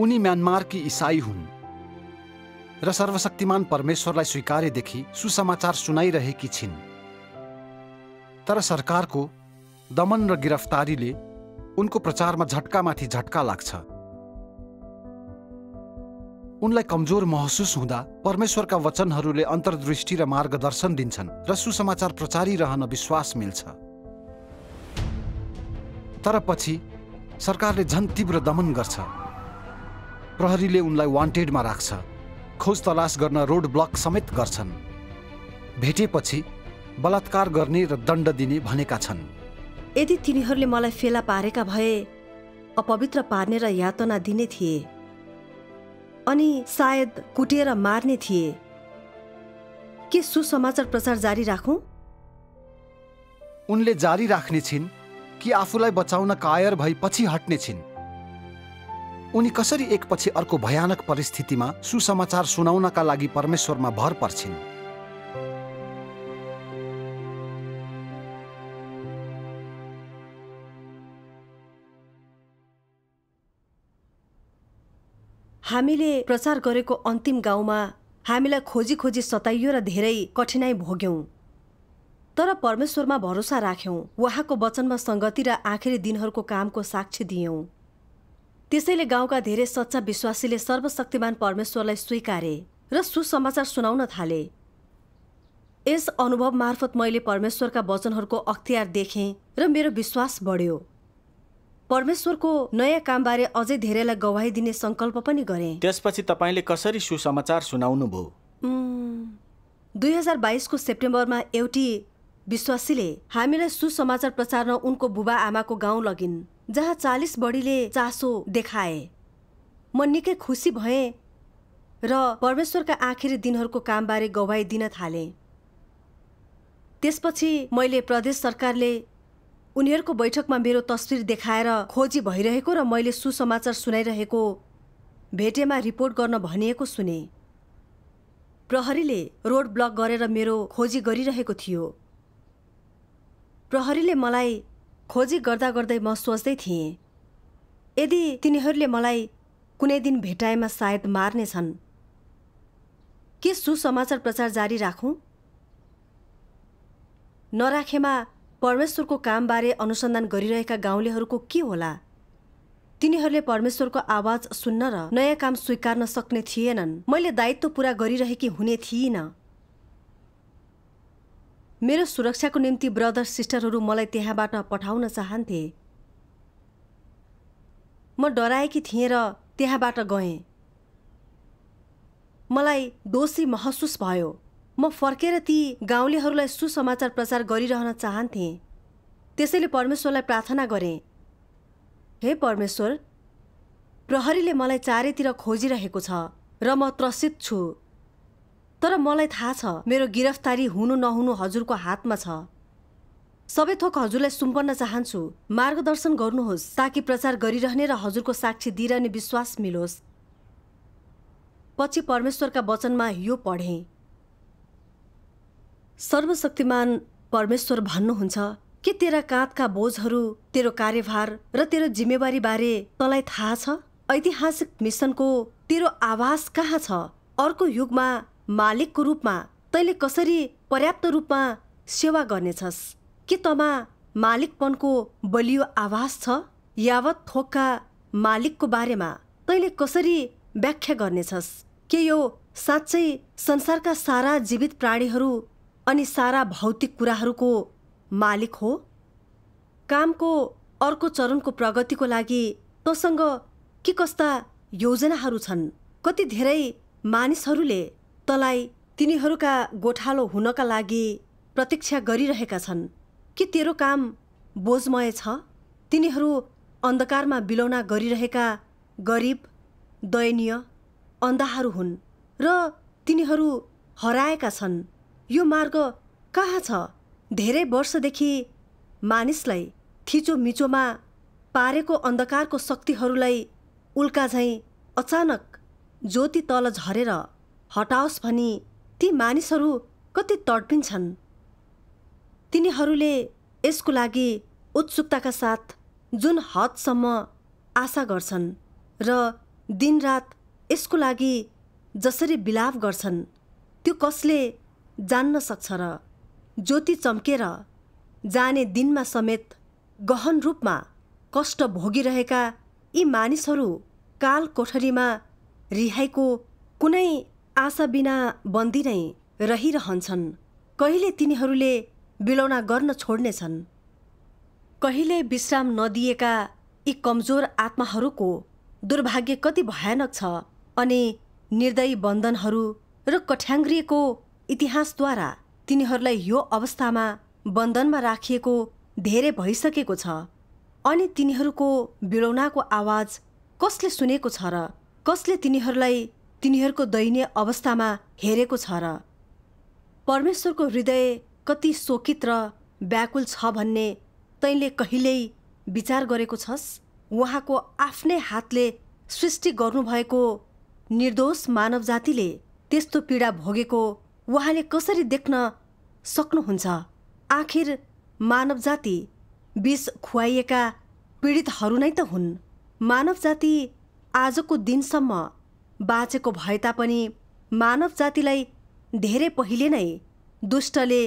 उनी म्यानमारकी इसाई हुन् र सर्वशक्तिमान परमेश्वरलाई स्वीकारेदेखि सुसमाचार सुनाइरहेकी छिन् तर सरकारको दमन र गिरफ्तारीले उनको प्रचारमा झट्कामाथि झट्का लाग्छ उनलाई कमजोर महसुस हुँदा परमेश्वरका वचनहरूले अन्तर्दृष्टि र मार्गदर्शन दिन्छन् र सुसमाचार प्रचारिरहन विश्वास मिल्छ तर पछि सरकारले झन् तीव्र दमन गर्छ प्रहरीले उनलाई वान्टेडमा राख्छ खोज तलास गर्न रोड ब्लक समेत गर्छन् भेटेपछि बलात्कार गर्ने र दण्ड दिने भनेका छन् यदि तिनीहरूले मलाई फेला पारेका भए अपवित्र पार्ने र यातना दिने थिए अनि सायद कुटेर मार्ने थिए के सुसमाचार प्रचार जारी राखौँ उनले जारी राख्ने छिन् कि आफूलाई बचाउन कायर भई पछि हट्ने छिन् उनी कसरी एकपछि अर्को भयानक परिस्थितिमा सुसमाचार सुनाउनका लागि परमेश्वरमा भर पर्छिन् हामीले प्रचार गरेको अन्तिम गाउँमा हामीलाई खोजी खोजी सताइयो र धेरै कठिनाई भोग्यौँ तर परमेश्वरमा भरोसा राख्यौँ उहाँको वचनमा सङ्गति र आखिरी दिनहरूको कामको साक्षी दियौँ त्यसैले गाउँका धेरै सच्चा विश्वासीले सर्वशक्तिमान परमेश्वरलाई स्वीकारे र सुसमाचार सुनाउन थाले यस अनुभव मार्फत मैले परमेश्वरका वचनहरूको अख्तियार देखेँ र मेरो विश्वास बढ्यो परमेश्वरको नयाँ कामबारे अझै धेरैलाई गवाही दिने सङ्कल्प पनि गरेँ त्यसपछि तपाईँले कसरी सुसमाचार सुनाउनु भयो दुई हजार बाइसको सेप्टेम्बरमा एउटी विश्वासीले हामीलाई सुसमाचार प्रचार उनको बुबा आमाको गाउँ लगिन् जहाँ चालिस बढीले चासो देखाए म निकै खुसी भएँ र परमेश्वरका आखिरी दिनहरूको कामबारे गवाई दिन थालेँ त्यसपछि मैले प्रदेश सरकारले उनीहरूको बैठकमा मेरो तस्विर देखाएर खोजी भइरहेको र मैले सुसमाचार सुनाइरहेको भेटेमा रिपोर्ट गर्न भनिएको सुने प्रहरीले रोड ब्लक गरेर मेरो खोजी गरिरहेको थियो प्रहरीले मलाई खोजी गर्दा गर्दै म सोच्दै थिएँ यदि तिनीहरूले मलाई कुनै दिन भेटाएमा सायद मार्नेछन् के सुसमाचार प्रचार जारी राखौँ नराखेमा परमेश्वरको कामबारे अनुसन्धान गरिरहेका गाउँलेहरूको के होला तिनीहरूले परमेश्वरको आवाज सुन्न र नयाँ काम स्वीकार्न सक्ने थिएनन् मैले दायित्व पुरा गरिरहेकी हुने थिइनँ मेरो सुरक्षाको निम्ति ब्रदर सिस्टरहरू मलाई त्यहाँबाट पठाउन चाहन्थे म डराएकी थिएँ र त्यहाँबाट गएँ मलाई दोषी महसुस भयो म फर्केर ती गाउँलेहरूलाई सुसमाचार प्रचार गरिरहन चाहन्थेँ त्यसैले परमेश्वरलाई प्रार्थना गरेँ हे परमेश्वर प्रहरीले मलाई चारैतिर खोजिरहेको छ र म त्रसित छु तर मलाई थाहा छ मेरो गिरफ्तारी हुनु नहुनु हजुरको हातमा छ सबै थोक हजुरलाई सुम्पन्न चाहन्छु मार्गदर्शन गर्नुहोस् ताकि प्रचार गरिरहने र हजुरको साक्षी दिइरहने विश्वास मिलोस् पछि परमेश्वरका वचनमा यो पढे सर्वशक्तिमान परमेश्वर भन्नुहुन्छ के तेरा काँधका बोझहरू तेरो कार्यभार र तेरो जिम्मेवारीबारे तँलाई थाहा छ ऐतिहासिक मिसनको तेरो आवास कहाँ छ अर्को युगमा मालिकको रूपमा तैँले कसरी पर्याप्त रूपमा सेवा गर्नेछस् के तमा मालिकपनको बलियो आवाज छ यावत थोकका मालिकको बारेमा तैँले कसरी व्याख्या गर्नेछस् के यो साँच्चै संसारका सारा जीवित प्राणीहरू अनि सारा भौतिक कुराहरूको मालिक हो कामको अर्को चरणको प्रगतिको लागि तसँग के कस्ता योजनाहरू छन् कति धेरै मानिसहरूले तलाई तिनीहरूका गोठालो हुनका लागि प्रतीक्षा गरिरहेका छन् के तेरो काम बोझमय छ तिनीहरू अन्धकारमा बिलौना गरिरहेका गरिब दयनीय अन्धाहरू हुन् र तिनीहरू हराएका छन् यो मार्ग कहाँ छ धेरै वर्षदेखि मानिसलाई थिचोमिचोमा पारेको अन्धकारको शक्तिहरूलाई उल्का झैँ अचानक ज्योति तल झरेर हटाओस् भनी ती मानिसहरू कति तडपिन्छन् तिनीहरूले यसको लागि उत्सुकताका साथ जुन हदसम्म आशा गर्छन् र दिनरात यसको लागि जसरी बिलाप गर्छन् त्यो कसले जान्न सक्छ र ज्योति चम्केर जाने दिनमा समेत गहन रूपमा कष्ट भोगिरहेका यी मानिसहरू काल कोठरीमा रिहाइको कुनै आशा बिना बन्दी नै रहिरहन्छन् कहिले तिनीहरूले बिलौना गर्न छोड्नेछन् कहिले विश्राम नदिएका यी कमजोर आत्माहरूको दुर्भाग्य कति भयानक छ अनि निर्दयी बन्धनहरू र कठ्याङ्ग्रिएको इतिहासद्वारा तिनीहरूलाई यो अवस्थामा बन्धनमा राखिएको धेरै भइसकेको छ अनि तिनीहरूको बिलौनाको आवाज कसले सुनेको छ र कसले तिनीहरूलाई तिनीहरूको दयनीय अवस्थामा हेरेको छ र परमेश्वरको हृदय कति शोकित र व्याकुल छ भन्ने तैँले कहिल्यै विचार गरेको छस् उहाँको आफ्नै हातले सृष्टि गर्नुभएको निर्दोष मानव जातिले त्यस्तो पीडा भोगेको उहाँले कसरी देख्न सक्नुहुन्छ आखिर मानव जाति विष खुवाइएका पीडितहरू नै त हुन् मानव जाति आजको दिनसम्म बाँचेको भए तापनि मानव जातिलाई धेरै पहिले नै दुष्टले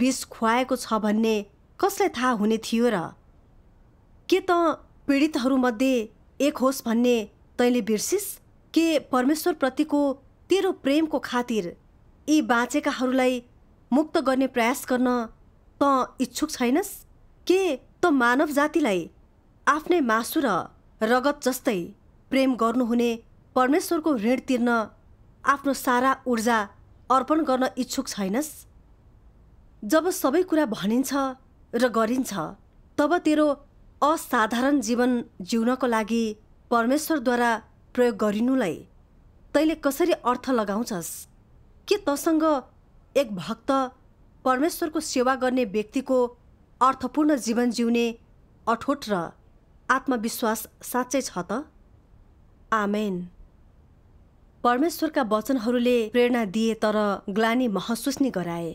विष खुवाएको छ भन्ने कसलाई थाहा हुने थियो र के त पीडितहरूमध्ये एक होस् भन्ने तैँले बिर्सिस के परमेश्वरप्रतिको तेरो प्रेमको खातिर यी बाँचेकाहरूलाई मुक्त गर्ने प्रयास गर्न त इच्छुक छैनस् के त मानव जातिलाई आफ्नै मासु र रगत जस्तै प्रेम गर्नुहुने परमेश्वरको ऋण तिर्न आफ्नो सारा ऊर्जा अर्पण गर्न इच्छुक छैनस् जब सबै कुरा भनिन्छ र गरिन्छ तब तेरो असाधारण जीवन जिउनको लागि परमेश्वरद्वारा प्रयोग गरिनुलाई तैँले कसरी अर्थ लगाउँछस् के तसँग एक भक्त परमेश्वरको सेवा गर्ने व्यक्तिको अर्थपूर्ण जीवन जिउने अठोट र आत्मविश्वास साँच्चै छ त आमेन परमेश्वरका वचनहरूले प्रेरणा दिए तर ग्लानी महसुस नै गराए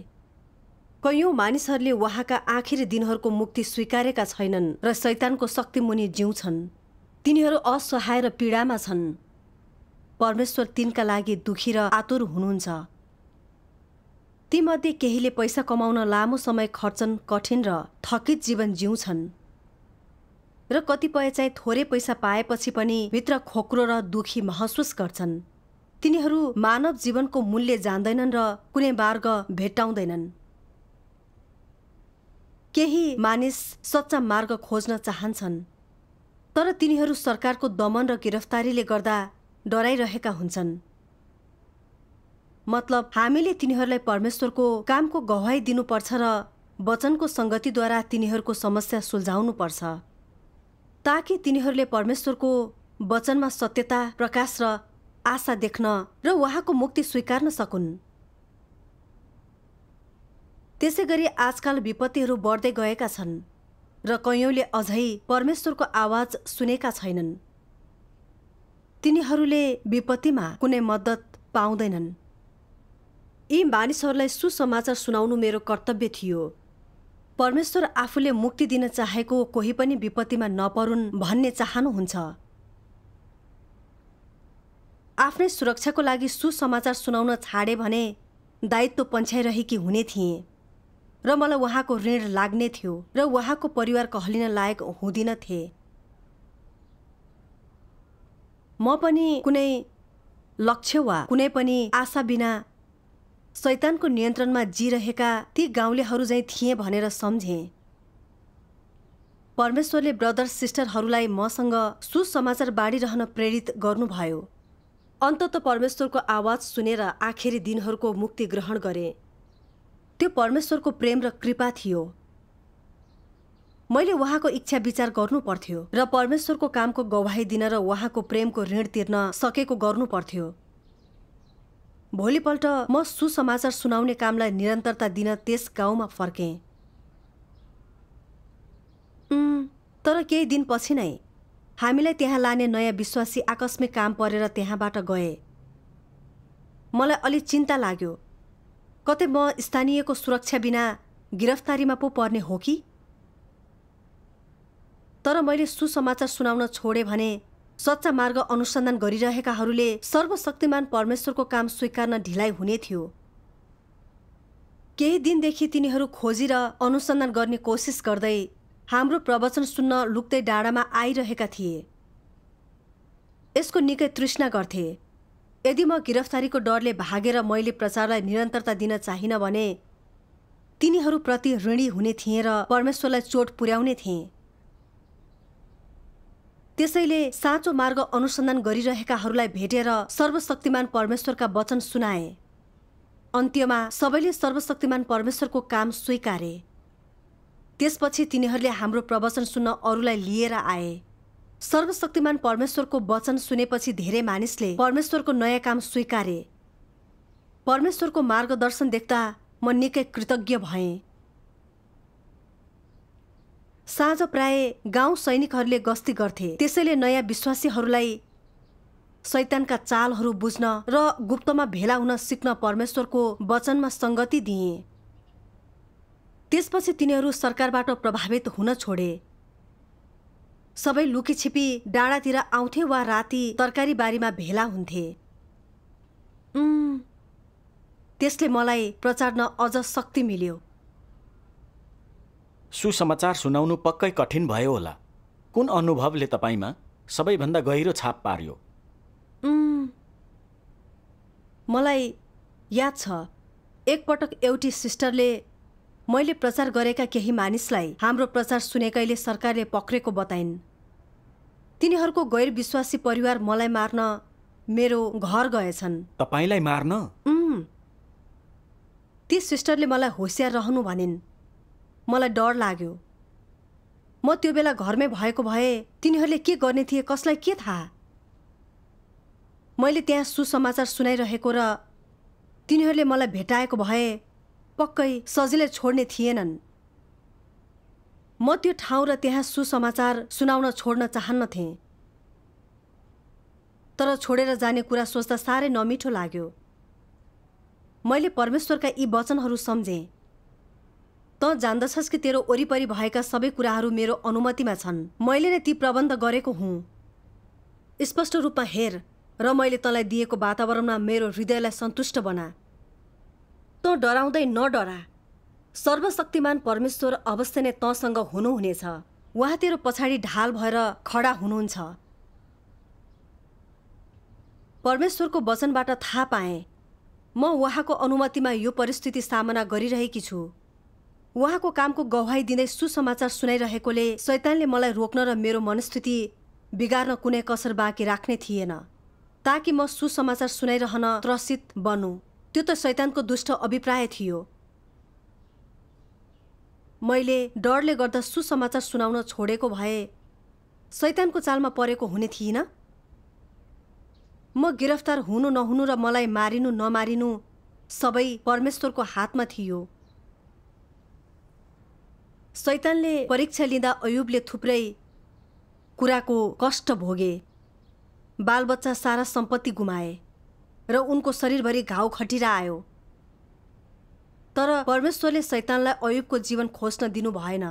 कैयौँ मानिसहरूले उहाँका आखिरी दिनहरूको मुक्ति स्वीकारेका छैनन् र शैतानको शक्तिमुनि जिउँछन् तिनीहरू असहाय र पीडामा छन् परमेश्वर तिनका लागि दुखी र आतुर हुनुहुन्छ तीमध्ये केहीले पैसा कमाउन लामो समय खर्चन कठिन र थकित जीवन जिउँछन् र कतिपय चाहिँ थोरै पैसा पाएपछि पनि भित्र खोक्रो र दुखी महसुस गर्छन् तिनीहरू मानव जीवनको मूल्य जान्दैनन् र कुनै मार्ग भेट्टाउँदैनन् केही मानिस सच्चा मार्ग खोज्न चाहन्छन् तर तिनीहरू सरकारको दमन र गिरफ्तारीले गर्दा डराइरहेका हुन्छन् मतलब हामीले तिनीहरूलाई परमेश्वरको कामको गवाई दिनुपर्छ र वचनको सङ्गतिद्वारा तिनीहरूको समस्या सुल्झाउनुपर्छ ताकि तिनीहरूले परमेश्वरको वचनमा सत्यता प्रकाश र आशा देख्न र उहाँको मुक्ति स्वीकार्न सकुन् त्यसै गरी आजकाल विपत्तिहरू बढ्दै गएका छन् र कैयौँले अझै परमेश्वरको आवाज सुनेका छैनन् तिनीहरूले विपत्तिमा कुनै मद्दत पाउँदैनन् यी मानिसहरूलाई सुसमाचार सुनाउनु मेरो कर्तव्य थियो परमेश्वर आफूले मुक्ति दिन चाहेको कोही पनि विपत्तिमा नपरुन् भन्ने चाहनुहुन्छ आफ्नै सुरक्षाको लागि सुसमाचार सुनाउन छाडे भने दायित्व पन्छ्याइरहेकी हुने थिएँ र मलाई उहाँको ऋण लाग्ने थियो र उहाँको परिवार कहलिन लायक हुँदिन थिए म पनि कुनै लक्ष्य वा कुनै पनि आशा बिना शैतानको नियन्त्रणमा जिरहेका ती गाउँलेहरू झैँ थिएँ भनेर सम्झेँ परमेश्वरले ब्रदर्स सिस्टरहरूलाई मसँग सुसमाचार बाँडिरहन प्रेरित गर्नुभयो अन्तत परमेश्वरको आवाज सुनेर आखिरी दिनहरूको मुक्ति ग्रहण गरे त्यो परमेश्वरको प्रेम र कृपा थियो मैले उहाँको इच्छा विचार गर्नु पर्थ्यो र परमेश्वरको कामको गवाही दिन र उहाँको प्रेमको ऋण तिर्न सकेको गर्नु पर्थ्यो भोलिपल्ट म सुसमाचार सुनाउने कामलाई निरन्तरता दिन त्यस गाउँमा फर्केँ तर केही दिनपछि नै हामीलाई त्यहाँ लाने नयाँ विश्वासी आकस्मिक काम परेर त्यहाँबाट गए मलाई अलि चिन्ता लाग्यो कतै म स्थानीयको सुरक्षा बिना गिरफ्तारीमा पो पर्ने हो कि तर मैले सुसमाचार सुनाउन छोडेँ भने सच्चा मार्ग अनुसन्धान गरिरहेकाहरूले सर्वशक्तिमान परमेश्वरको काम स्वीकार्न ढिलाइ हुने थियो केही दिनदेखि तिनीहरू खोजी र अनुसन्धान गर्ने कोसिस गर्दै हाम्रो प्रवचन सुन्न लुक्दै डाँडामा आइरहेका थिए यसको निकै तृष्णा गर्थे यदि म गिरफ्तारीको डरले भागेर मैले प्रचारलाई निरन्तरता दिन चाहिन भने तिनीहरूप्रति ऋणी हुने थिएँ र परमेश्वरलाई चोट पुर्याउने थिएँ त्यसैले साँचो मार्ग अनुसन्धान गरिरहेकाहरूलाई भेटेर सर्वशक्तिमान परमेश्वरका वचन सुनाए अन्त्यमा सबैले सर्वशक्तिमान परमेश्वरको काम स्वीकारे त्यसपछि तिनीहरूले हाम्रो प्रवचन सुन्न अरूलाई लिएर आए सर्वशक्तिमान परमेश्वरको वचन सुनेपछि धेरै मानिसले परमेश्वरको नयाँ काम स्वीकारे परमेश्वरको मार्गदर्शन देख्दा म निकै कृतज्ञ भएँ साँझ प्राय गाउँ सैनिकहरूले गस्ती गर्थे त्यसैले नयाँ विश्वासीहरूलाई शैतानका चालहरू बुझ्न र गुप्तमा भेला हुन सिक्न परमेश्वरको वचनमा सङ्गति दिएँ त्यसपछि तिनीहरू सरकारबाट प्रभावित हुन छोडे सबै लुकी छिपी डाँडातिर आउँथे वा राति तरकारी बारीमा भेला हुन्थे त्यसले मलाई प्रचार्न अझ शक्ति मिल्यो सुसमाचार सुनाउनु पक्कै कठिन भयो होला कुन अनुभवले तपाईँमा सबैभन्दा गहिरो छाप पार्यो मलाई याद छ एकपटक एउटी सिस्टरले मैले प्रचार गरेका केही मानिसलाई हाम्रो प्रचार सुनेकैले सरकारले पक्रेको बताइन् तिनीहरूको गैर विश्वासी परिवार मलाई मार्न मेरो घर गएछन् तपाईँलाई मार्न ती सिस्टरले मलाई होसियार रहनु भनिन् मलाई डर लाग्यो म त्यो बेला घरमै भएको भए तिनीहरूले के गर्ने थिए कसलाई के थाहा मैले त्यहाँ सुसमाचार सुनाइरहेको र तिनीहरूले मलाई भेटाएको भए पक्कै सजिलै छोड्ने थिएनन् म त्यो ठाउँ र त्यहाँ सुसमाचार सुनाउन छोड्न चाहन्नथेँ तर छोडेर जाने कुरा सोच्दा साह्रै नमिठो लाग्यो मैले परमेश्वरका यी वचनहरू सम्झेँ त जान्दछस् कि तेरो वरिपरि भएका सबै कुराहरू मेरो अनुमतिमा छन् मैले नै ती प्रबन्ध गरेको हुँ स्पष्ट रूपमा हेर र मैले तँलाई दिएको वातावरणमा मेरो हृदयलाई सन्तुष्ट बना तँ डराउँदै नडरा सर्वशक्तिमान परमेश्वर अवश्य नै तँसँग हुनुहुनेछ उहाँ तेरो पछाडि ढाल भएर खडा हुनुहुन्छ परमेश्वरको वचनबाट थाहा पाएँ म उहाँको अनुमतिमा यो परिस्थिति सामना गरिरहेकी छु उहाँको कामको गवाई दिँदै सुसमाचार सुनाइरहेकोले शैतानले मलाई रोक्न र मेरो मनस्थिति बिगार्न कुनै कसर बाँकी राख्ने थिएन ताकि म सुसमाचार सुनाइरहन त्रसित बनु त्यो त सैतानको दुष्ट अभिप्राय थियो मैले डरले गर्दा सुसमाचार सुनाउन छोडेको भए सैतानको चालमा परेको हुने थिइनँ म गिरफ्तार हुनु नहुनु र मलाई मारिनु नमारिनु सबै परमेश्वरको हातमा थियो शैतानले परीक्षा लिँदा अयुबले थुप्रै कुराको कष्ट भोगे बालबच्चा सारा सम्पत्ति गुमाए र उनको शरीरभरि घाउ खटिरा आयो तर परमेश्वरले शैतानलाई अयुबको जीवन खोज्न दिनु भएन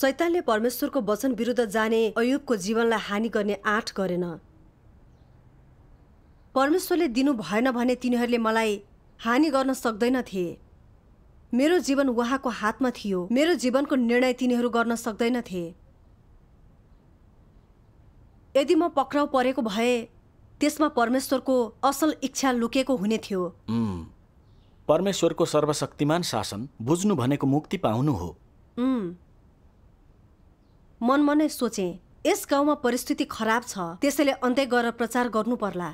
शैतानले परमेश्वरको वचन विरुद्ध जाने अयुबको जीवनलाई हानि गर्ने आँट गरेन परमेश्वरले दिनु भएन भने तिनीहरूले मलाई हानि गर्न सक्दैन थिए मेरो जीवन उहाँको हातमा थियो मेरो जीवनको निर्णय तिनीहरू गर्न सक्दैनथे यदि म पक्राउ परेको भए त्यसमा परमेश्वरको असल इच्छा लुकेको हुने थियो परमेश्वरको सर्वशक्तिमान शासन बुझ्नु भनेको मुक्ति पाउनु हो मन सोचे यस गाउँमा परिस्थिति खराब छ त्यसैले अन्त्य गरेर प्रचार गर्नु पर्ला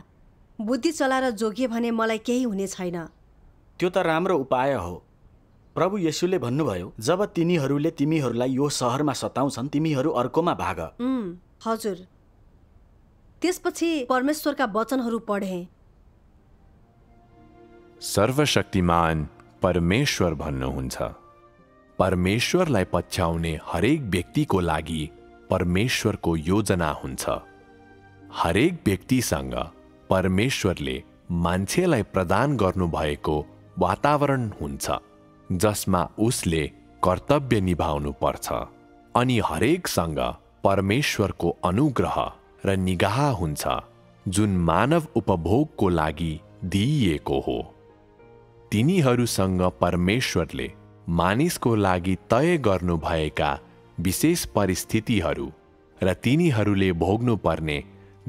बुद्धि चलाएर जोगिए भने मलाई केही हुने छैन त्यो त राम्रो उपाय हो प्रभु येसुले भन्नुभयो जब तिनीहरूले तिमीहरूलाई यो सहरमा सताउँछन् तिमीहरू अर्कोमा भाग हजुर त्यसपछि परमेश्वरका वचनहरू पढे सर्वशक्तिमान परमेश्वर भन्नुहुन्छ परमेश्वरलाई पछ्याउने हरेक व्यक्तिको लागि परमेश्वरको योजना हुन्छ हरेक व्यक्तिसँग परमेश्वरले मान्छेलाई प्रदान गर्नुभएको वातावरण हुन्छ जसमा उसले कर्तव्य निभाउनु पर्छ अनि हरेकसँग परमेश्वरको अनुग्रह र निगाह हुन्छ जुन मानव उपभोगको लागि दिइएको हो तिनीहरूसँग परमेश्वरले मानिसको लागि तय गर्नुभएका विशेष परिस्थितिहरू र तिनीहरूले भोग्नुपर्ने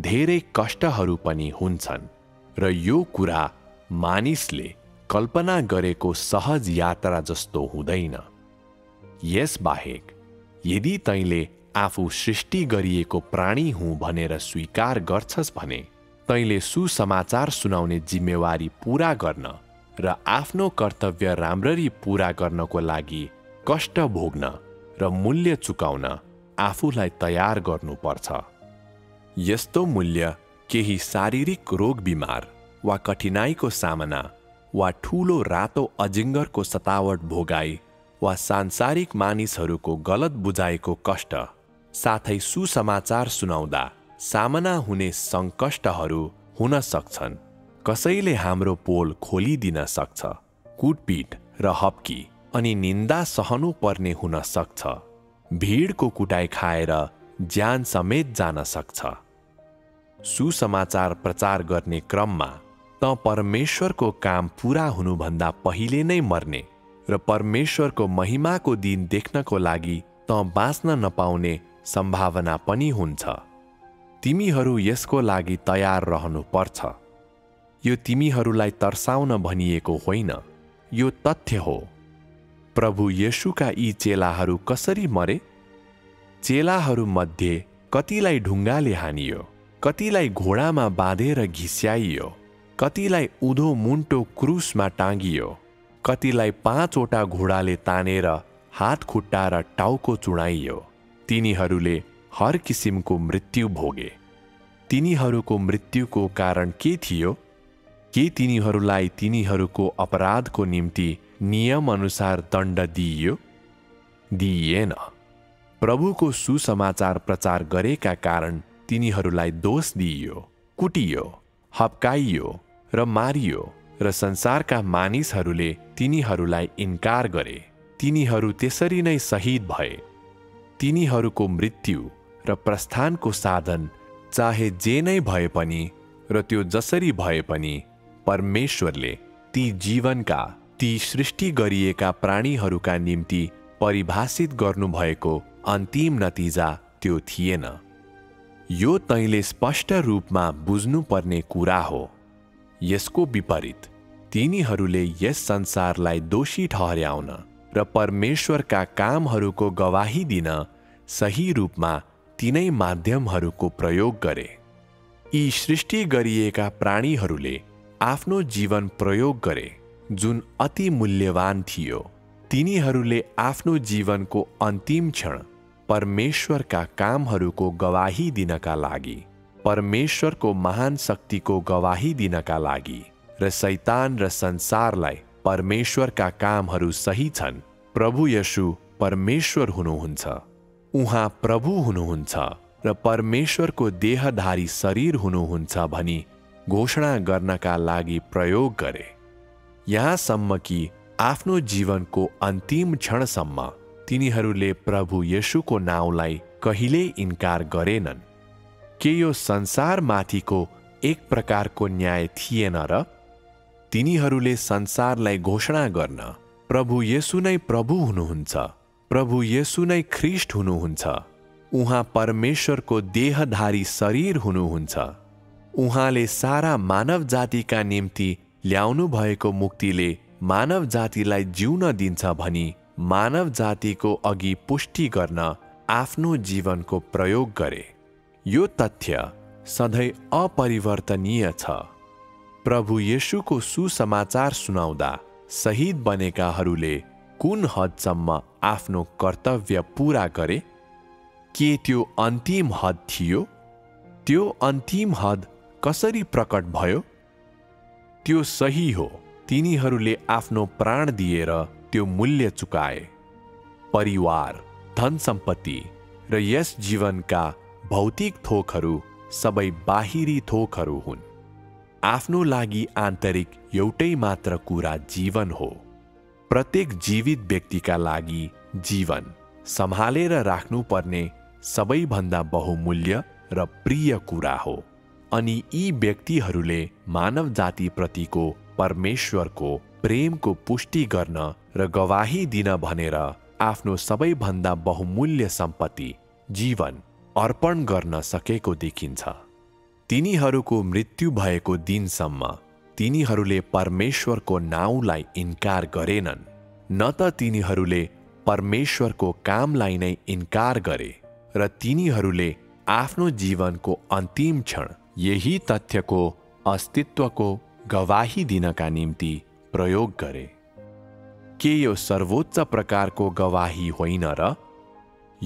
धेरै कष्टहरू पनि हुन्छन् र यो कुरा मानिसले कल्पना गरेको सहज यात्रा जस्तो हुँदैन यसबाहेक यदि तैँले आफू सृष्टि गरिएको प्राणी हुँ भनेर स्वीकार गर्छस् भने तैँले सुसमाचार सुनाउने जिम्मेवारी पूरा गर्न र आफ्नो कर्तव्य राम्ररी पूरा गर्नको लागि कष्ट भोग्न र मूल्य चुकाउन आफूलाई तयार गर्नुपर्छ यस्तो मूल्य केही शारीरिक रोग बिमार वा कठिनाईको सामना वा ठूलो रातो अजिङ्गरको सतावट भोगाई वा सांसारिक मानिसहरूको गलत बुझाएको कष्ट साथै सुसमाचार सुनाउँदा सामना हुने सङ्कष्टहरू हुन सक्छन् कसैले हाम्रो पोल खोलिदिन सक्छ कुटपिट र हप्की अनि निन्दा सहनु पर्ने हुन सक्छ भिडको कुटाइ खाएर ज्यान समेत जान सक्छ सुसमाचार प्रचार गर्ने क्रममा त परमेश्वरको काम पुरा हुनुभन्दा पहिले नै मर्ने र परमेश्वरको महिमाको दिन देख्नको लागि त बाँच्न नपाउने सम्भावना पनि हुन्छ तिमीहरू यसको लागि तयार रहनुपर्छ यो तिमीहरूलाई तर्साउन भनिएको होइन यो तथ्य हो प्रभु येशुका यी चेलाहरू कसरी मरे चेलाहरूमध्ये कतिलाई ढुङ्गाले हानियो कतिलाई घोडामा बाँधेर घिस्याइयो कतिलाई उधो मुन्टो क्रुसमा टाँगियो कतिलाई पाँचवटा घोडाले तानेर हात खुट्टा र टाउको चुडाइयो तिनीहरूले हर किसिमको मृत्यु भोगे तिनीहरूको मृत्युको कारण के थियो के तिनीहरूलाई तिनीहरूको अपराधको निम्ति नियमअनुसार दण्ड दिइयो दिइएन प्रभुको सुसमाचार प्रचार गरेका कारण तिनीहरूलाई दोष दिइयो कुटियो हप्काइयो र मारियो र संसारका मानिसहरूले तिनीहरूलाई इन्कार गरे तिनीहरू त्यसरी नै सहीद भए तिनीहरूको मृत्यु र प्रस्थानको साधन चाहे जे नै भए पनि र त्यो जसरी भए पनि परमेश्वरले ती जीवनका ती सृष्टि गरिएका प्राणीहरूका निम्ति परिभाषित गर्नुभएको अन्तिम नतिजा त्यो थिएन यो तैँले स्पष्ट रूपमा बुझ्नुपर्ने कुरा हो यसको विपरीत तिनीहरूले यस संसारलाई दोषी ठहर्याउन र परमेश्वरका कामहरूको गवाही दिन सही रूपमा तिनै माध्यमहरूको प्रयोग गरे यी सृष्टि गरिएका प्राणीहरूले आफ्नो जीवन प्रयोग गरे जुन अति मूल्यवान थियो तिनीहरूले आफ्नो जीवनको अन्तिम क्षण परमेश्वरका कामहरूको गवाही दिनका लागि परमेश्वरको महान शक्तिको गवाही दिनका लागि र शैतान र संसारलाई परमेश्वरका कामहरू सही छन् प्रभु यशु परमेश्वर हुनुहुन्छ उहाँ प्रभु हुनुहुन्छ र परमेश्वरको देहधारी शरीर हुनुहुन्छ भनी घोषणा गर्नका लागि प्रयोग गरे यहाँसम्म कि आफ्नो जीवनको अन्तिम क्षणसम्म तिनीहरूले प्रभु यशुको नाउँलाई कहिले इन्कार गरेनन् के यो संसारमाथिको एक प्रकारको न्याय थिएन र तिनीहरूले संसारलाई घोषणा गर्न प्रभु येसु नै प्रभु हुनुहुन्छ प्रभु येसु नै ख्रिष्ट हुनुहुन्छ उहाँ परमेश्वरको देहधारी शरीर हुनुहुन्छ उहाँले सारा मानव जातिका निम्ति ल्याउनु भएको मुक्तिले मानव जातिलाई जिउन दिन्छ भनी मानव जातिको अघि पुष्टि गर्न आफ्नो जीवनको प्रयोग गरे यो तथ्य सधैँ अपरिवर्तनीय छ प्रभु येशुको सुसमाचार सुनाउँदा शहीद बनेकाहरूले कुन हदसम्म आफ्नो कर्तव्य पूरा गरे के त्यो अन्तिम हद थियो त्यो अन्तिम हद कसरी प्रकट भयो त्यो सही हो तिनीहरूले आफ्नो प्राण दिएर त्यो मूल्य चुकाए परिवार धन सम्पत्ति र यस जीवनका भौतिक थोकहरू सबै बाहिरी थोकहरू हुन् आफ्नो लागि आन्तरिक एउटै मात्र कुरा जीवन हो प्रत्येक जीवित व्यक्तिका लागि जीवन सम्हालेर राख्नुपर्ने सबैभन्दा बहुमूल्य र प्रिय कुरा हो अनि यी व्यक्तिहरूले मानव जातिप्रतिको परमेश्वरको प्रेमको पुष्टि गर्न र गवाही दिन भनेर आफ्नो सबैभन्दा बहुमूल्य सम्पत्ति जीवन अर्पण गर्न सकेको देखिन्छ तिनीहरूको मृत्यु भएको दिनसम्म तिनीहरूले परमेश्वरको नाउँलाई इन्कार गरेनन् न त तिनीहरूले परमेश्वरको कामलाई नै इन्कार गरे र तिनीहरूले आफ्नो जीवनको अन्तिम क्षण यही तथ्यको अस्तित्वको गवाही दिनका निम्ति प्रयोग गरे के यो सर्वोच्च प्रकारको गवाही होइन र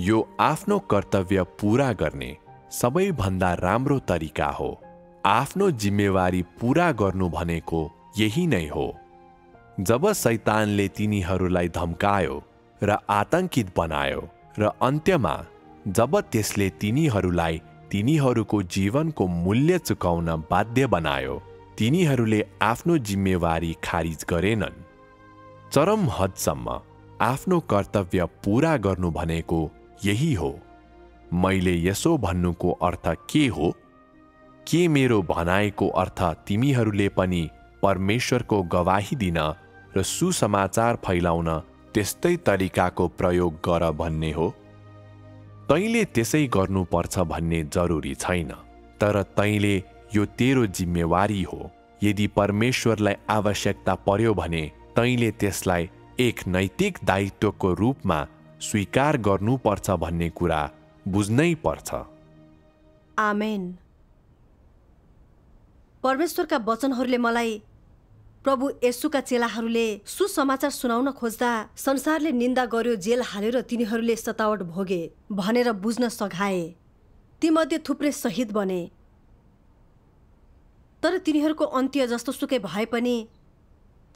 यो आफ्नो कर्तव्य पूरा गर्ने सबैभन्दा राम्रो तरिका हो आफ्नो जिम्मेवारी पूरा गर्नु भनेको यही नै हो जब सैतानले तिनीहरूलाई धम्कायो र आतंकित बनायो र अन्त्यमा जब त्यसले तिनीहरूलाई तिनीहरूको जीवनको मूल्य चुकाउन बाध्य बनायो तिनीहरूले आफ्नो जिम्मेवारी खारिज गरेनन् चरम हदसम्म आफ्नो कर्तव्य पुरा गर्नु भनेको यही हो मैले यसो भन्नुको अर्थ के हो के मेरो भनाएको अर्थ तिमीहरूले पनि परमेश्वरको गवाही दिन र सुसमाचार फैलाउन त्यस्तै तरिकाको प्रयोग गर भन्ने हो तैँले त्यसै गर्नुपर्छ भन्ने जरुरी छैन तर तैँले यो तेरो जिम्मेवारी हो यदि परमेश्वरलाई आवश्यकता पर्यो भने तैँले त्यसलाई एक नैतिक दायित्वको रूपमा स्वीकार गर्नुपर्छ भन्ने कुरा बुझ्नै पर्छ आमेन परमेश्वरका वचनहरूले मलाई प्रभु यसुका चेलाहरूले सुसमाचार सुनाउन खोज्दा संसारले निन्दा गर्यो जेल हाल्यो र तिनीहरूले सतावट भोगे भनेर बुझ्न सघाए तीमध्ये थुप्रै शहीद बने तर तिनीहरूको अन्त्य जस्तो सुकै भए पनि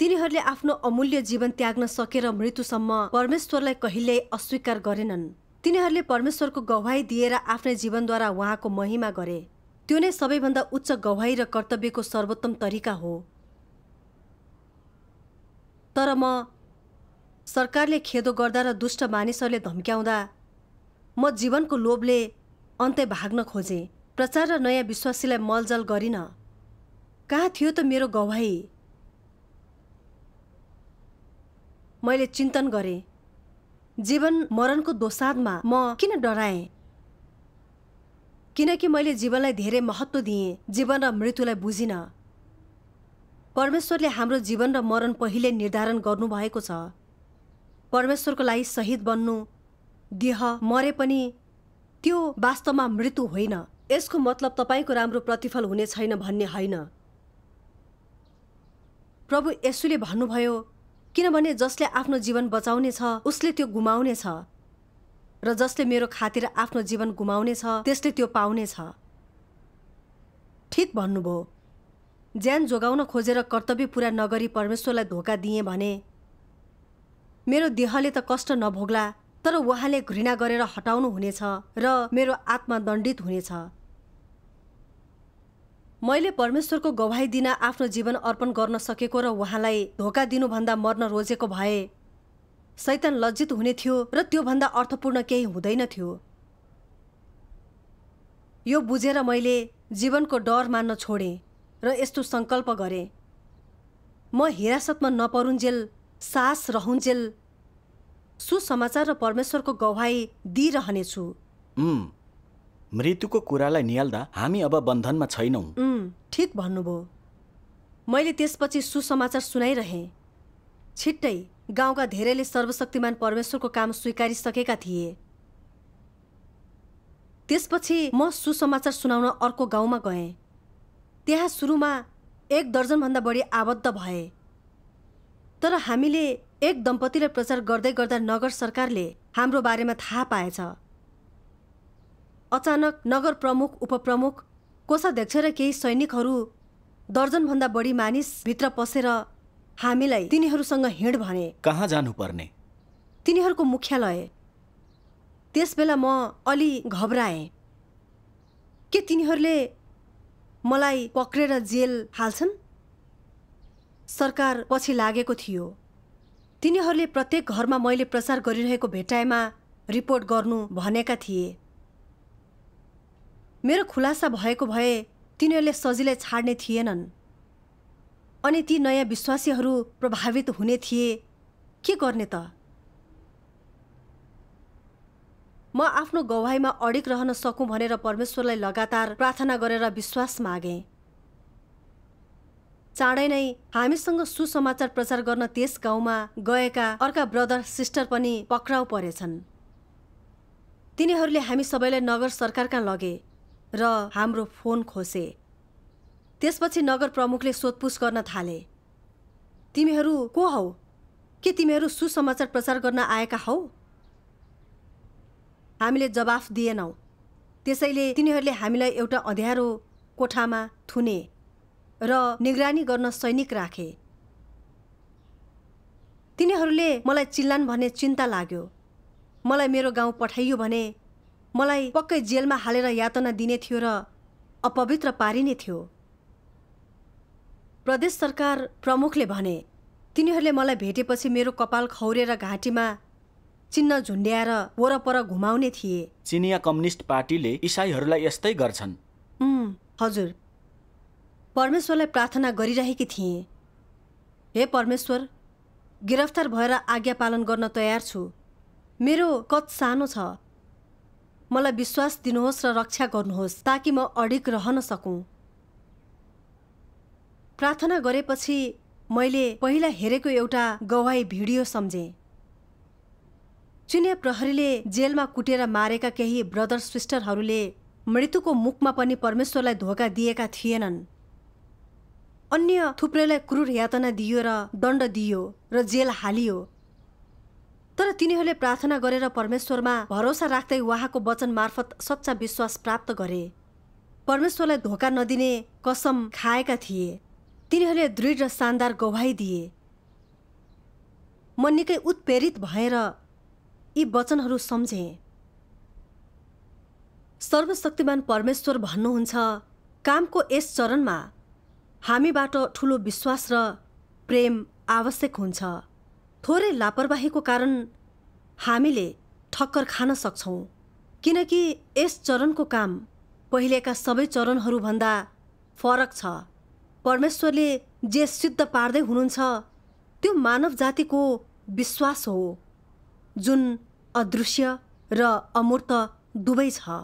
तिनीहरूले आफ्नो अमूल्य जीवन त्याग्न सकेर मृत्युसम्म परमेश्वरलाई कहिल्यै अस्वीकार गरेनन् तिनीहरूले परमेश्वरको गवाही दिएर आफ्नै जीवनद्वारा उहाँको महिमा गरे त्यो नै सबैभन्दा उच्च गवाई र कर्तव्यको सर्वोत्तम तरिका हो तर म सरकारले खेदो गर्दा र दुष्ट मानिसहरूले धम्क्याउँदा म जीवनको लोभले अन्त्य भाग्न खोजेँ प्रचार र नयाँ विश्वासीलाई मलजल गरिन कहाँ थियो त मेरो गवाही मैले चिन्तन गरेँ जीवन मरणको दोसादमा म किन डराएँ किनकि मैले जीवनलाई धेरै महत्त्व दिएँ जीवन र मृत्युलाई बुझिनँ परमेश्वरले हाम्रो जीवन र मरण पहिले निर्धारण गर्नुभएको छ परमेश्वरको लागि शहीद बन्नु देह मरे पनि त्यो वास्तवमा मृत्यु होइन यसको मतलब तपाईँको राम्रो प्रतिफल हुने छैन भन्ने होइन प्रभु यसुले भन्नुभयो किनभने जसले आफ्नो जीवन बचाउने छ उसले त्यो गुमाउने छ र जसले मेरो खातिर आफ्नो जीवन गुमाउने छ त्यसले त्यो पाउने छ ठिक भन्नुभयो ज्यान जोगाउन खोजेर कर्तव्य पुरा नगरी परमेश्वरलाई धोका दिएँ भने मेरो देहले त कष्ट नभोग्ला तर उहाँले घृणा गरेर हटाउनु हुनेछ र मेरो आत्मा दण्डित हुनेछ मैले परमेश्वरको गवाही दिन आफ्नो जीवन अर्पण गर्न सकेको र उहाँलाई धोका दिनुभन्दा मर्न रोजेको भए सैतन लज्जित हुने थियो र त्योभन्दा अर्थपूर्ण केही हुँदैन थियो यो बुझेर मैले जीवनको डर मान्न छोडेँ र यस्तो सङ्कल्प गरेँ म हिरासतमा नपरुन्जेल सास रहन्जेल सुसमाचार र परमेश्वरको गवाही दिइरहनेछु मृत्युको कुरालाई निहाल्दा हामी अब बन्धनमा छैनौँ ठिक भन्नुभयो मैले त्यसपछि सुसमाचार सुनाइरहेँ छिट्टै गाउँका धेरैले सर्वशक्तिमान परमेश्वरको काम स्वीकारिसकेका थिए त्यसपछि म सुसमाचार सुनाउन अर्को गाउँमा गएँ त्यहाँ सुरुमा एक दर्जनभन्दा बढी आबद्ध भए तर हामीले एक दम्पतिलाई प्रचार गर्दै गर्दा नगर सरकारले हाम्रो बारेमा थाहा पाएछ अचानक नगर प्रमुख उपप्रमुख कोषाध्यक्ष र केही सैनिकहरू दर्जनभन्दा बढी मानिस भित्र पसेर हामीलाई तिनीहरूसँग हिँड भने कहाँ जानुपर्ने तिनीहरूको मुख्यालय त्यस बेला म अलि घबराएँ के तिनीहरूले मलाई पक्रेर जेल हाल्छन् सरकार पछि लागेको थियो तिनीहरूले प्रत्येक घरमा मैले प्रचार गरिरहेको भेटाइमा रिपोर्ट गर्नु भनेका थिए मेरो खुलासा भएको भए तिनीहरूले सजिलै छाड्ने थिएनन् अनि ती नयाँ विश्वासीहरू प्रभावित हुने थिए के गर्ने त म आफ्नो गवाईमा अडिक रहन सकुँ भनेर परमेश्वरलाई लगातार प्रार्थना गरेर विश्वास मागे चाँडै नै हामीसँग सुसमाचार प्रचार गर्न त्यस गाउँमा गएका अर्का ब्रदर सिस्टर पनि पक्राउ परेछन् तिनीहरूले हामी सबैलाई नगर सरकारका लगे र हाम्रो फोन खोसे त्यसपछि नगर प्रमुखले सोधपुछ गर्न थाले तिमीहरू को हौ के तिमीहरू सुसमाचार प्रचार गर्न आएका हौ हामीले जवाफ दिएनौ त्यसैले तिनीहरूले हामीलाई एउटा अँध्यारो कोठामा थुने र निगरानी गर्न सैनिक राखे तिनीहरूले मलाई चिल्लान् भन्ने चिन्ता लाग्यो मलाई मेरो गाउँ पठाइयो भने मलाई पक्कै जेलमा हालेर यातना दिने थियो र अपवित्र पारिने थियो प्रदेश सरकार प्रमुखले भने तिनीहरूले मलाई भेटेपछि मेरो कपाल खौरेर घाँटीमा चिन्ह झुन्ड्याएर वरपर घुमाउने थिए चिनिया कम्युनिस्ट पार्टीले इसाईहरूलाई यस्तै गर्छन् हजुर परमेश्वरलाई प्रार्थना गरिरहेकी थिए हे परमेश्वर गिरफ्तार भएर आज्ञा पालन गर्न तयार छु मेरो कत सानो छ मलाई विश्वास दिनुहोस् र रक्षा गर्नुहोस् ताकि म अडिक रहन सकुँ प्रार्थना गरेपछि मैले पहिला हेरेको एउटा गवाई भिडियो सम्झेँ चुने प्रहरीले जेलमा कुटेर मारेका केही ब्रदर सिस्टरहरूले मृत्युको मुखमा पनि परमेश्वरलाई धोका दिएका थिएनन् अन्य थुप्रैलाई क्रूर यातना दियो र दण्ड दियो र जेल हालियो तर तिनीहरूले प्रार्थना गरेर परमेश्वरमा भरोसा राख्दै उहाँको वचन मार्फत सच्चा विश्वास प्राप्त गरे परमेश्वरलाई धोका नदिने कसम खाएका थिए तिनीहरूले दृढ र शानदार गवाई दिए म निकै उत्प्रेरित भएर यी वचनहरू सम्झेँ सर्वशक्तिमान परमेश्वर भन्नुहुन्छ कामको यस चरणमा हामीबाट ठुलो विश्वास र प्रेम आवश्यक हुन्छ थोरै लापरवाहीको कारण हामीले ठक्कर खान सक्छौँ किनकि यस चरणको काम पहिलेका सबै चरणहरूभन्दा फरक छ परमेश्वरले जे सिद्ध पार्दै हुनुहुन्छ त्यो मानव जातिको विश्वास हो जुन अदृश्य र अमूर्त दुवै छ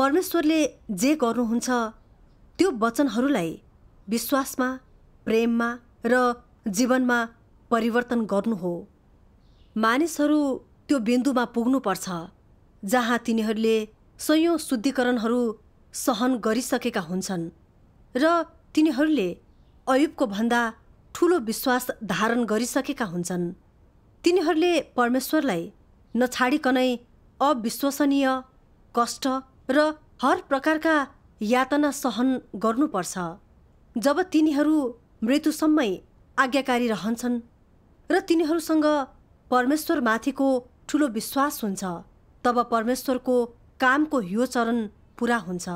परमेश्वरले जे गर्नुहुन्छ त्यो वचनहरूलाई विश्वासमा प्रेममा र जीवनमा परिवर्तन गर्नु हो मानिसहरू त्यो बिन्दुमा पुग्नुपर्छ जहाँ तिनीहरूले सयौँ शुद्धिकरणहरू सहन गरिसकेका हुन्छन् र तिनीहरूले अयुबको भन्दा ठुलो विश्वास धारण गरिसकेका हुन्छन् तिनीहरूले परमेश्वरलाई नछाडिकनै अविश्वसनीय कष्ट र हर प्रकारका यातना सहन गर्नुपर्छ जब तिनीहरू मृत्युसम्मै आज्ञाकारी रहन्छन् र तिनीहरूसँग परमेश्वरमाथिको ठुलो विश्वास हुन्छ तब परमेश्वरको कामको यो चरण पुरा हुन्छ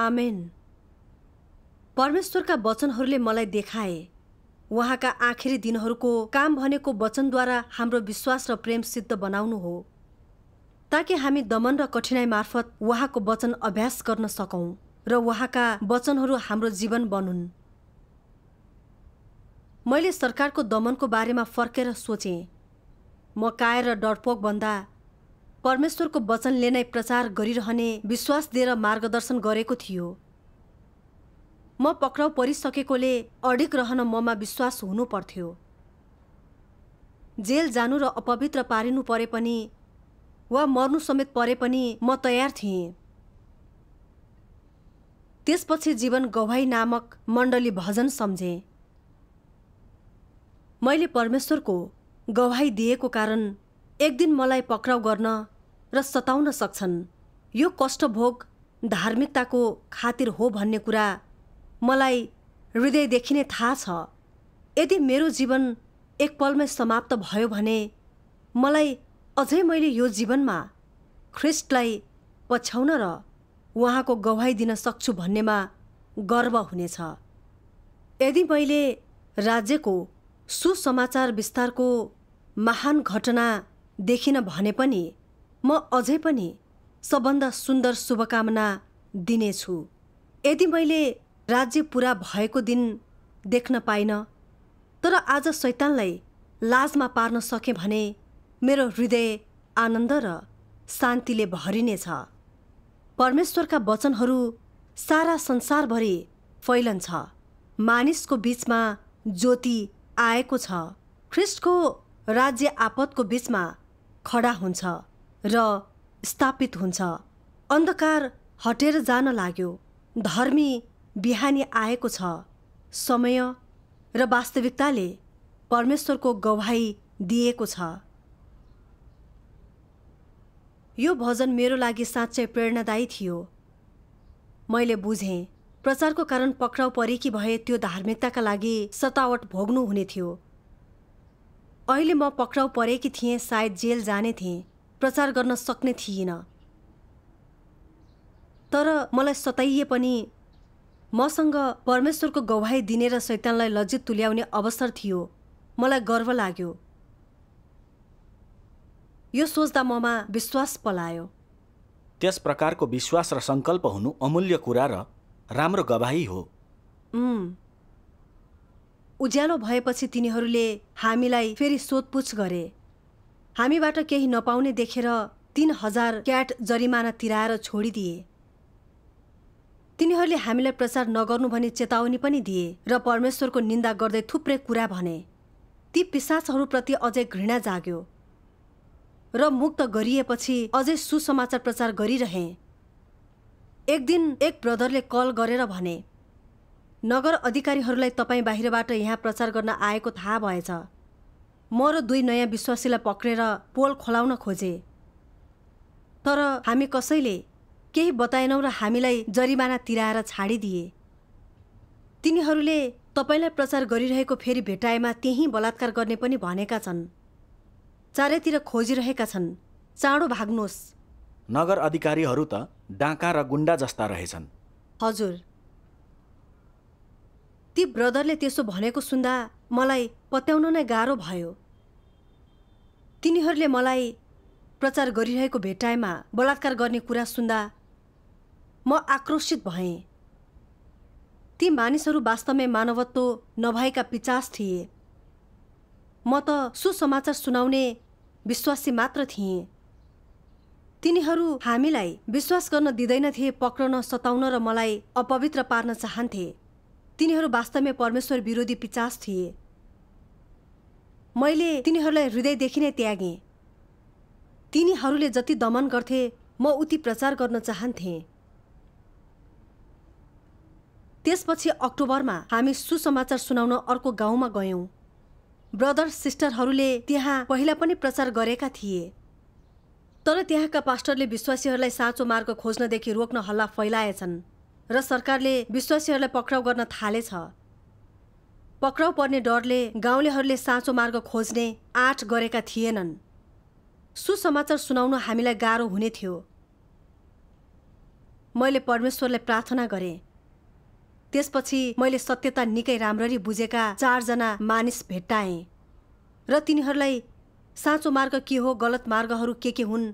आमेन परमेश्वरका वचनहरूले मलाई देखाए उहाँका आखिरी दिनहरूको काम भनेको वचनद्वारा हाम्रो विश्वास र प्रेम सिद्ध बनाउनु हो ताकि हामी दमन र कठिनाई मार्फत उहाँको वचन अभ्यास गर्न सकौँ र उहाँका वचनहरू हाम्रो जीवन बनुन् मैले सरकारको दमनको बारेमा फर्केर सोचेँ म मकाएर डरपोक भन्दा परमेश्वरको वचनले नै प्रचार गरिरहने विश्वास दिएर मार्गदर्शन गरेको थियो म पक्राउ परिसकेकोले अडिक रहन ममा विश्वास हुनु पर्थ्यो जेल जानु र अपवित्र पारिनु परे पनि वा मर्नु समेत परे पनि म तयार थिएँ त्यसपछि जीवन गवाई नामक मण्डली भजन सम्झेँ मैले परमेश्वरको गवाही दिएको कारण एक दिन मलाई पक्राउ गर्न र सताउन सक्छन् यो कष्टभोग धार्मिकताको खातिर हो भन्ने कुरा मलाई हृदयदेखि नै थाहा छ यदि मेरो जीवन एक पलमै समाप्त भयो भने मलाई अझै मैले यो जीवनमा ख्रिस्टलाई पछ्याउन र उहाँको गवाही दिन सक्छु भन्नेमा गर्व हुनेछ यदि मैले राज्यको सुसमाचार विस्तारको महान घटना देखिन भने पनि म अझै पनि सबभन्दा सुन्दर शुभकामना दिनेछु यदि मैले राज्य पुरा भएको दिन देख्न पाइनँ तर आज सैतानलाई लाजमा पार्न सकेँ भने मेरो हृदय आनन्द र शान्तिले भरिनेछ परमेश्वरका वचनहरू सारा संसारभरि फैलन्छ मानिसको बिचमा ज्योति आएको छ ख्रिस्टको राज्य आपदको बिचमा खडा हुन्छ र स्थापित हुन्छ अन्धकार हटेर जान लाग्यो धर्मी बिहानी आएको छ समय र वास्तविकताले परमेश्वरको गवाही दिएको छ यो भजन मेरो लागि साँच्चै प्रेरणादायी थियो मैले बुझेँ प्रचारको कारण पक्राउ परेकी भए त्यो धार्मिकताका लागि सतावट भोग्नु हुने थियो अहिले म पक्राउ परेकी थिएँ सायद जेल जाने थिएँ प्रचार गर्न सक्ने थिइनँ तर मलाई सताइए पनि मसँग परमेश्वरको गवाही दिने र शैतानलाई लज्जित तुल्याउने अवसर थियो मलाई गर्व लाग्यो यो सोच्दा ममा विश्वास पलायो त्यस प्रकारको विश्वास र सङ्कल्प हुनु अमूल्य कुरा र राम्रो गवाही हो उज्यालो भएपछि तिनीहरूले हामीलाई फेरि सोधपुछ गरे हामीबाट केही नपाउने देखेर तिन हजार क्याट जरिमाना तिराएर छोडिदिए तिनीहरूले हामीलाई प्रचार नगर्नु भने चेतावनी पनि दिए र परमेश्वरको निन्दा गर्दै थुप्रै कुरा भने ती पिसासहरूप्रति अझै घृणा जाग्यो र मुक्त गरिएपछि अझै सुसमाचार प्रचार गरिरहेँ एक दिन एक ब्रदरले कल गरेर भने नगर अधिकारीहरूलाई तपाईँ बाहिरबाट यहाँ प्रचार गर्न आएको थाहा भएछ म र दुई नयाँ विश्वासीलाई पक्रेर पोल खोलाउन खोजे तर हामी कसैले केही बताएनौँ र हामीलाई जरिमाना तिराएर छाडिदिए तिनीहरूले तपाईँलाई प्रचार गरिरहेको फेरि भेटाएमा त्यही बलात्कार गर्ने पनि भनेका छन् चारैतिर खोजिरहेका छन् चाँडो भाग्नुहोस् नगर अधिकारीहरू त डाँका र गुन्डा जस्ता रहेछन् हजुर ती ब्रदरले त्यसो भनेको सुन्दा मलाई पत्याउन नै गाह्रो भयो तिनीहरूले मलाई प्रचार गरिरहेको भेटाइमा बलात्कार गर्ने कुरा सुन्दा म आक्रोशित भएँ ती मानिसहरू वास्तवमै मानवत्व नभएका पिचास थिए म त सुसमाचार सुनाउने विश्वासी मात्र थिएँ तिनीहरू हामीलाई विश्वास गर्न दिँदैनथे पक्रन सताउन र मलाई अपवित्र पार्न चाहन्थे तिनीहरू वास्तवमा परमेश्वर विरोधी पिचास थिए मैले तिनीहरूलाई हृदयदेखि नै त्यागेँ तिनीहरूले जति दमन गर्थे म उति प्रचार गर्न चाहन्थे त्यसपछि अक्टोबरमा हामी सुसमाचार सुनाउन अर्को गाउँमा गयौँ ब्रदर्स सिस्टरहरूले त्यहाँ पहिला पनि प्रचार गरेका थिए तर त्यहाँका पास्टरले विश्वासीहरूलाई साँचो मार्ग खोज्नदेखि रोक्न हल्ला फैलाएछन् र सरकारले विश्वासीहरूलाई पक्राउ गर्न थालेछ पक्राउ पर्ने डरले गाउँलेहरूले साँचो मार्ग खोज्ने आँट गरेका थिएनन् सुसमाचार सुनाउनु हामीलाई गाह्रो हुने थियो मैले परमेश्वरलाई प्रार्थना गरेँ त्यसपछि मैले सत्यता निकै राम्ररी बुझेका चारजना मानिस भेट्टाएँ र तिनीहरूलाई साँचो मार्ग के हो गलत मार्गहरू के के हुन्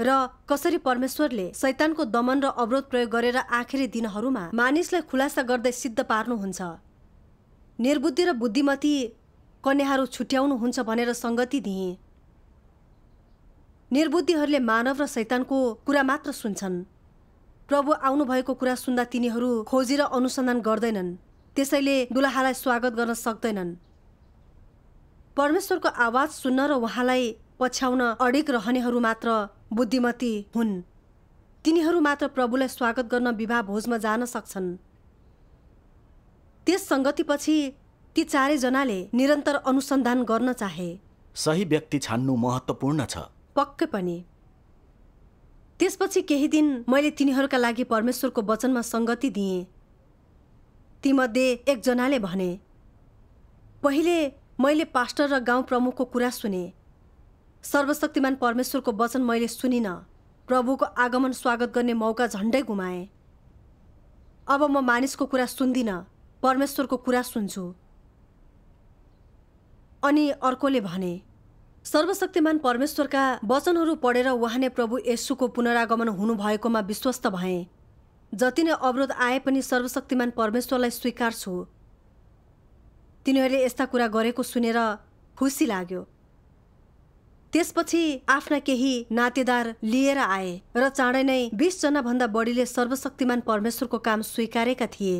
र कसरी परमेश्वरले शैतानको दमन र अवरोध प्रयोग गरेर आखिरी दिनहरूमा मानिसलाई खुलासा गर्दै सिद्ध पार्नुहुन्छ निर्बुद्धि र बुद्धिमती कन्याहरू छुट्याउनुहुन्छ भनेर सङ्गति दिएँ निर्बुद्धिहरूले मानव र शैतानको कुरा मात्र सुन्छन् प्रभु आउनुभएको कुरा सुन्दा तिनीहरू खोजी र अनुसन्धान गर्दैनन् त्यसैले दुलाहालाई स्वागत गर्न सक्दैनन् परमेश्वरको आवाज सुन्न र उहाँलाई पछ्याउन अडिक रहनेहरू मात्र बुद्धिमती हुन् तिनीहरू मात्र प्रभुलाई स्वागत गर्न विवाह भोजमा जान सक्छन् त्यस सङ्गतिपछि ती चारैजनाले निरन्तर अनुसन्धान गर्न चाहे सही व्यक्ति छान्नु महत्त्वपूर्ण छ पक्कै पनि त्यसपछि केही दिन मैले तिनीहरूका लागि परमेश्वरको वचनमा सङ्गति दिएँ तीमध्ये एकजनाले भने पहिले मैले पास्टर र गाउँ प्रमुखको कुरा सुने सर्वशक्तिमान परमेश्वरको वचन मैले सुनिनँ प्रभुको आगमन स्वागत गर्ने मौका झन्डै गुमाएँ अब म मा मानिसको कुरा सुन्दिनँ परमेश्वरको कुरा सुन्छु अनि अर्कोले भने सर्वशक्तिमान परमेश्वरका वचनहरू पढेर उहाँ नै प्रभु यशुको पुनरागमन हुनुभएकोमा विश्वस्त भएँ जति नै अवरोध आए पनि सर्वशक्तिमान परमेश्वरलाई स्वीकार तिनीहरूले यस्ता कुरा गरेको सुनेर खुसी लाग्यो त्यसपछि आफ्ना केही नातेदार लिएर आए र चाँडै नै भन्दा बढीले सर्वशक्तिमान परमेश्वरको काम स्वीकारेका थिए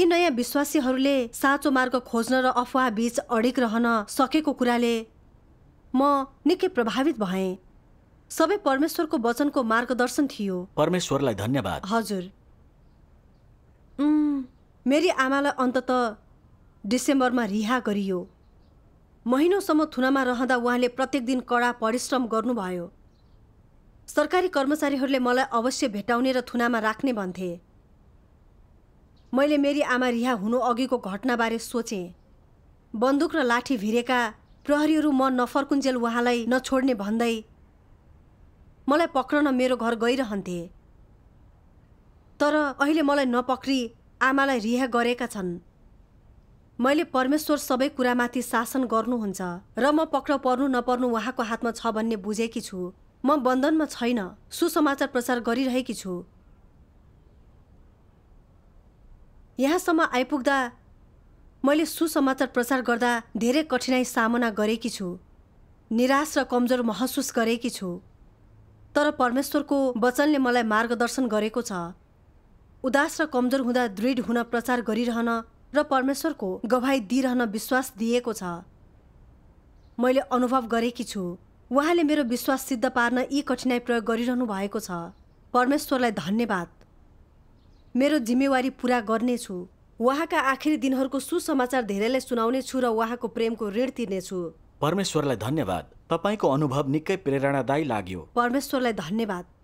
यी नयाँ विश्वासीहरूले साँचो मार्ग खोज्न र अफवाह बीच अडिक रहन सकेको कुराले म निकै प्रभावित भएँ सबै परमेश्वरको वचनको मार्गदर्शन थियो परमेश्वरलाई धन्यवाद हजुर मेरी आमालाई अन्तत डिसेम्बरमा रिहा गरियो महिनौसम्म थुनामा रहँदा उहाँले प्रत्येक दिन कडा परिश्रम गर्नुभयो सरकारी कर्मचारीहरूले मलाई अवश्य भेटाउने र थुनामा राख्ने भन्थे मैले मेरी आमा रिहा हुनु अघिको घटनाबारे सोचेँ बन्दुक र लाठी भिरेका प्रहरीहरू म नफर्कुन्जेल उहाँलाई नछोड्ने भन्दै मलाई पक्रन मेरो घर गइरहन्थे तर अहिले मलाई नपक्री आमालाई रिहा गरेका छन् मैले परमेश्वर सबै कुरामाथि शासन गर्नुहुन्छ र म पक्राउ पर्नु नपर्नु उहाँको हातमा छ भन्ने बुझेकी छु म बन्धनमा छैन सुसमाचार प्रचार गरिरहेकी छु यहाँसम्म आइपुग्दा मैले सुसमाचार प्रचार गर्दा धेरै कठिनाई सामना गरेकी छु निराश र कमजोर महसुस गरेकी छु तर परमेश्वरको वचनले मलाई मार्गदर्शन गरेको छ उदास र कमजोर हुँदा दृढ हुन प्रचार गरिरहन र परमेश्वरको गवाई दिइरहन विश्वास दिएको छ मैले अनुभव गरेकी छु उहाँले मेरो विश्वास सिद्ध पार्न यी कठिनाई प्रयोग गरिरहनु भएको छ परमेश्वरलाई धन्यवाद मेरो जिम्मेवारी पुरा गर्नेछु उहाँका आखिरी दिनहरूको सुसमाचार धेरैलाई सुनाउने छु र उहाँको प्रेमको ऋण तिर्नेछु परमेश्वरलाई धन्यवाद तपाईँको अनुभव निकै प्रेरणादायी लाग्यो परमेश्वरलाई धन्यवाद